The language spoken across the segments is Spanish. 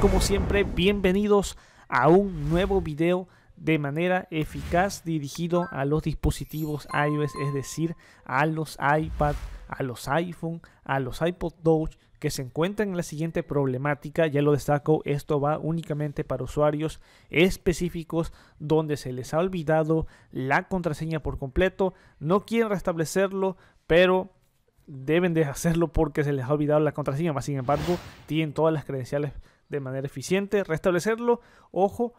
como siempre, bienvenidos a un nuevo video de manera eficaz dirigido a los dispositivos iOS, es decir, a los iPad, a los iPhone, a los iPod Touch que se encuentran en la siguiente problemática, ya lo destaco, esto va únicamente para usuarios específicos donde se les ha olvidado la contraseña por completo, no quieren restablecerlo, pero deben de hacerlo porque se les ha olvidado la contraseña, más sin embargo tienen todas las credenciales de manera eficiente, restablecerlo, ojo,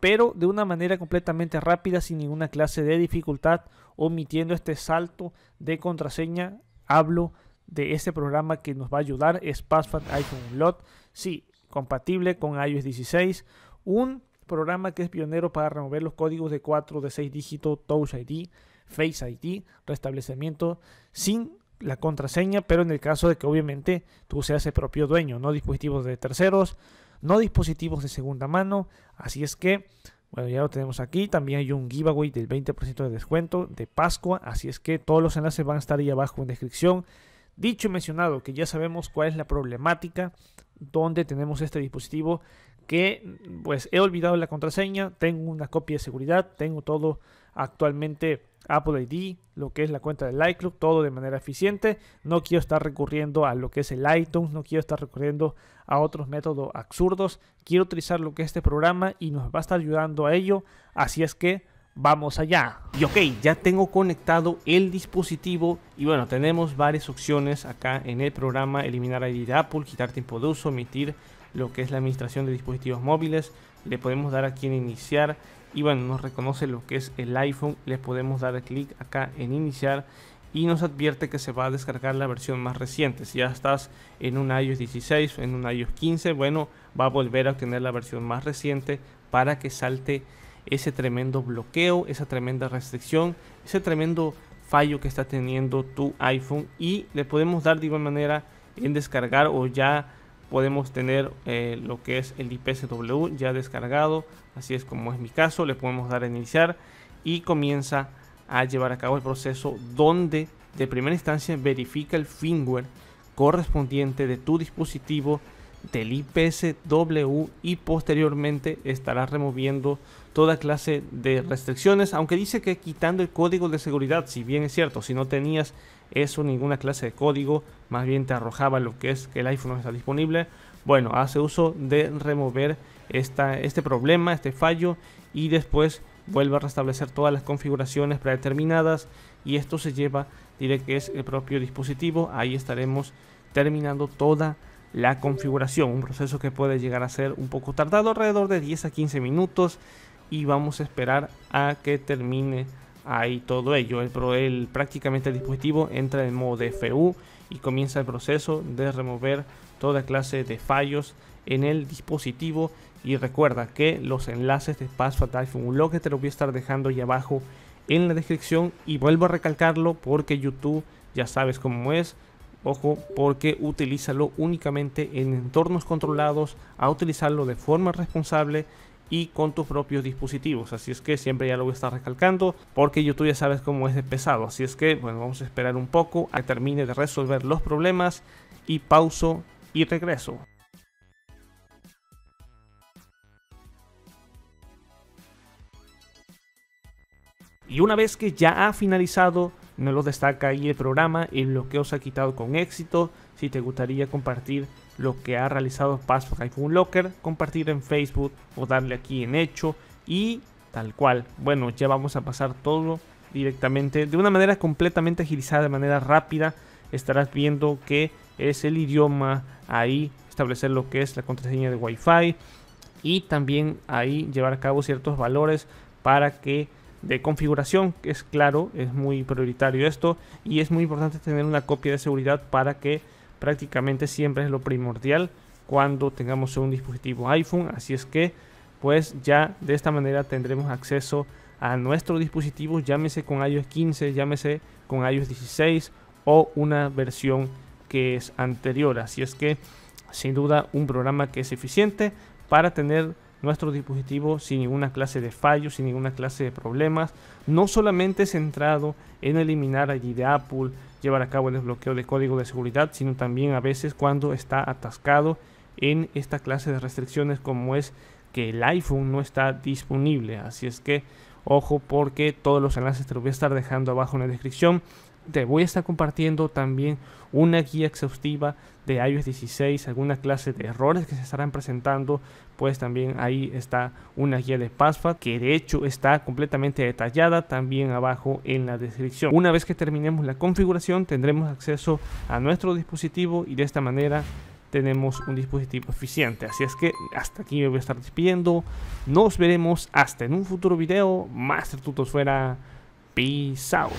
pero de una manera completamente rápida, sin ninguna clase de dificultad, omitiendo este salto de contraseña. Hablo de este programa que nos va a ayudar, es Password iPhone Lot. sí, compatible con iOS 16, un programa que es pionero para remover los códigos de 4 de 6 dígitos Touch ID, Face ID, restablecimiento sin la contraseña, pero en el caso de que obviamente tú seas el propio dueño, no dispositivos de terceros, no dispositivos de segunda mano. Así es que, bueno, ya lo tenemos aquí. También hay un giveaway del 20% de descuento de Pascua. Así es que todos los enlaces van a estar ahí abajo en descripción. Dicho y mencionado que ya sabemos cuál es la problemática donde tenemos este dispositivo que pues he olvidado la contraseña, tengo una copia de seguridad, tengo todo actualmente Apple ID, lo que es la cuenta de iCloud, todo de manera eficiente. No quiero estar recurriendo a lo que es el iTunes, no quiero estar recurriendo a otros métodos absurdos. Quiero utilizar lo que es este programa y nos va a estar ayudando a ello. Así es que vamos allá. Y ok, ya tengo conectado el dispositivo y bueno, tenemos varias opciones acá en el programa. Eliminar ID de Apple, quitar tiempo de uso, omitir lo que es la administración de dispositivos móviles, le podemos dar aquí en iniciar y bueno nos reconoce lo que es el iPhone le podemos dar clic acá en iniciar y nos advierte que se va a descargar la versión más reciente si ya estás en un iOS 16 en un iOS 15 bueno va a volver a obtener la versión más reciente para que salte ese tremendo bloqueo esa tremenda restricción ese tremendo fallo que está teniendo tu iPhone y le podemos dar de igual manera en descargar o ya podemos tener eh, lo que es el IPSW ya descargado, así es como es mi caso, le podemos dar a iniciar y comienza a llevar a cabo el proceso donde de primera instancia verifica el firmware correspondiente de tu dispositivo del IPSW y posteriormente estará removiendo toda clase de restricciones, aunque dice que quitando el código de seguridad, si bien es cierto, si no tenías eso, ninguna clase de código, más bien te arrojaba lo que es que el iPhone no está disponible. Bueno, hace uso de remover esta, este problema, este fallo y después vuelve a restablecer todas las configuraciones predeterminadas y esto se lleva diré que es el propio dispositivo. Ahí estaremos terminando toda la configuración, un proceso que puede llegar a ser un poco tardado, alrededor de 10 a 15 minutos y vamos a esperar a que termine hay todo ello. El, prácticamente el dispositivo entra en modo DFU y comienza el proceso de remover toda clase de fallos en el dispositivo. Y recuerda que los enlaces de Password lo que te los voy a estar dejando ahí abajo en la descripción. Y vuelvo a recalcarlo porque YouTube ya sabes cómo es. Ojo, porque utilízalo únicamente en entornos controlados, a utilizarlo de forma responsable y con tus propios dispositivos. Así es que siempre ya lo voy a estar recalcando porque YouTube ya sabes cómo es de pesado. Así es que, bueno, vamos a esperar un poco a que termine de resolver los problemas y pauso y regreso. Y una vez que ya ha finalizado no lo destaca ahí el programa y lo que os ha quitado con éxito. Si te gustaría compartir lo que ha realizado Password iPhone Locker, compartir en Facebook o darle aquí en hecho y tal cual. Bueno, ya vamos a pasar todo directamente de una manera completamente agilizada, de manera rápida. Estarás viendo que es el idioma ahí, establecer lo que es la contraseña de Wi-Fi y también ahí llevar a cabo ciertos valores para que de configuración, que es claro, es muy prioritario esto y es muy importante tener una copia de seguridad para que prácticamente siempre es lo primordial cuando tengamos un dispositivo iPhone, así es que pues ya de esta manera tendremos acceso a nuestro dispositivo, llámese con iOS 15, llámese con iOS 16 o una versión que es anterior, así es que sin duda un programa que es eficiente para tener nuestro dispositivo sin ninguna clase de fallos, sin ninguna clase de problemas, no solamente centrado en eliminar allí de Apple, llevar a cabo el desbloqueo de código de seguridad, sino también a veces cuando está atascado en esta clase de restricciones como es que el iPhone no está disponible. Así es que ojo porque todos los enlaces te los voy a estar dejando abajo en la descripción te voy a estar compartiendo también una guía exhaustiva de iOS 16, alguna clase de errores que se estarán presentando, pues también ahí está una guía de PassFat que de hecho está completamente detallada también abajo en la descripción. Una vez que terminemos la configuración tendremos acceso a nuestro dispositivo y de esta manera tenemos un dispositivo eficiente. Así es que hasta aquí me voy a estar despidiendo. Nos veremos hasta en un futuro video. Master Tutos fuera. Peace out.